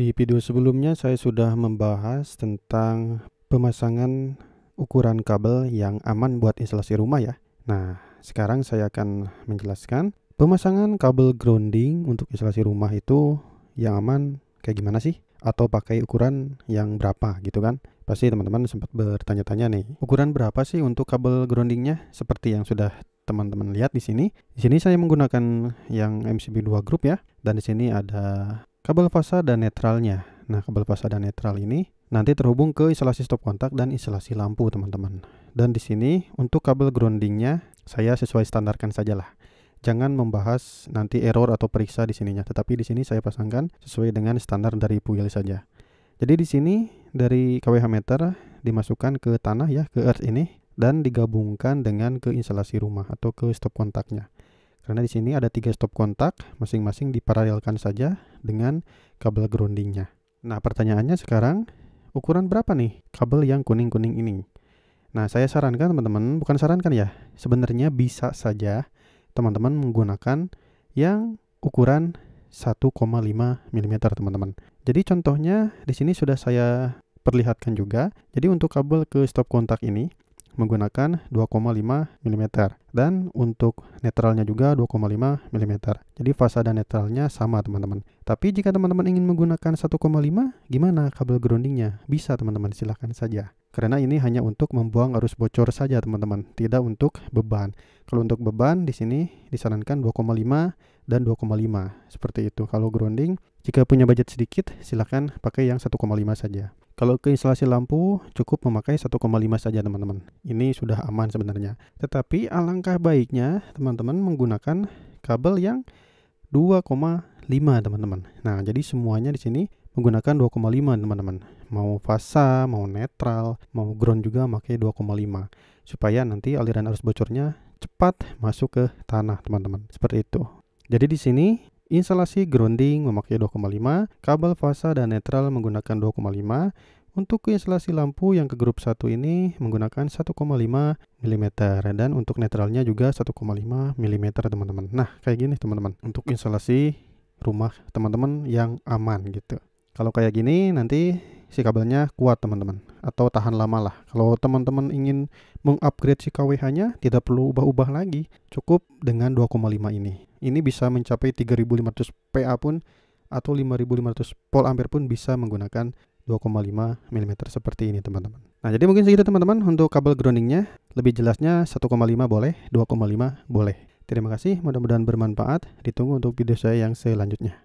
Di video sebelumnya saya sudah membahas tentang pemasangan ukuran kabel yang aman buat instalasi rumah ya. Nah, sekarang saya akan menjelaskan pemasangan kabel grounding untuk instalasi rumah itu yang aman kayak gimana sih? Atau pakai ukuran yang berapa gitu kan? Pasti teman-teman sempat bertanya-tanya nih, ukuran berapa sih untuk kabel groundingnya? Seperti yang sudah teman-teman lihat di sini. Di sini saya menggunakan yang MCB 2 group ya. Dan di sini ada Kabel fasa dan netralnya. Nah, kabel fasa dan netral ini nanti terhubung ke instalasi stop kontak dan instalasi lampu, teman-teman. Dan di sini untuk kabel groundingnya saya sesuai standarkan sajalah. Jangan membahas nanti error atau periksa di sininya, tetapi di sini saya pasangkan sesuai dengan standar dari Puyel saja. Jadi di sini dari KWH meter dimasukkan ke tanah ya, ke earth ini dan digabungkan dengan ke instalasi rumah atau ke stop kontaknya. Karena di sini ada tiga stop kontak, masing-masing diparalelkan saja dengan kabel groundingnya. Nah, pertanyaannya sekarang, ukuran berapa nih kabel yang kuning-kuning ini? Nah, saya sarankan teman-teman, bukan sarankan ya, sebenarnya bisa saja teman-teman menggunakan yang ukuran 1,5 mm teman-teman. Jadi contohnya di sini sudah saya perlihatkan juga. Jadi untuk kabel ke stop kontak ini, menggunakan 2,5 mm dan untuk netralnya juga 2,5 mm. Jadi fasa dan netralnya sama teman-teman. Tapi jika teman-teman ingin menggunakan 1,5, gimana kabel groundingnya? Bisa teman-teman, silahkan saja. Karena ini hanya untuk membuang arus bocor saja teman-teman, tidak untuk beban. Kalau untuk beban di sini disarankan 2,5 dan 2,5 seperti itu. Kalau grounding, jika punya budget sedikit, silahkan pakai yang 1,5 saja. Kalau ke instalasi lampu cukup memakai 1,5 saja teman-teman. Ini sudah aman sebenarnya. Tetapi alangkah baiknya teman-teman menggunakan kabel yang 2,5 teman-teman. Nah, jadi semuanya di sini menggunakan 2,5 teman-teman. Mau fasa, mau netral, mau ground juga pakai 2,5 supaya nanti aliran arus bocornya cepat masuk ke tanah teman-teman. Seperti itu. Jadi di sini Instalasi grounding memakai 2,5, kabel fasa dan netral menggunakan 2,5. Untuk instalasi lampu yang ke grup 1 ini menggunakan 1,5 mm dan untuk netralnya juga 1,5 mm teman-teman. Nah, kayak gini teman-teman. Untuk instalasi rumah teman-teman yang aman gitu. Kalau kayak gini nanti si kabelnya kuat teman-teman atau tahan lama lah. Kalau teman-teman ingin mengupgrade si KWH-nya tidak perlu ubah-ubah lagi, cukup dengan 2,5 ini ini bisa mencapai 3500 PA pun atau 5500 volt ampere pun bisa menggunakan 2,5 mm seperti ini teman-teman Nah jadi mungkin segitu teman-teman untuk kabel groundingnya Lebih jelasnya 1,5 boleh, 2,5 boleh Terima kasih, mudah-mudahan bermanfaat Ditunggu untuk video saya yang selanjutnya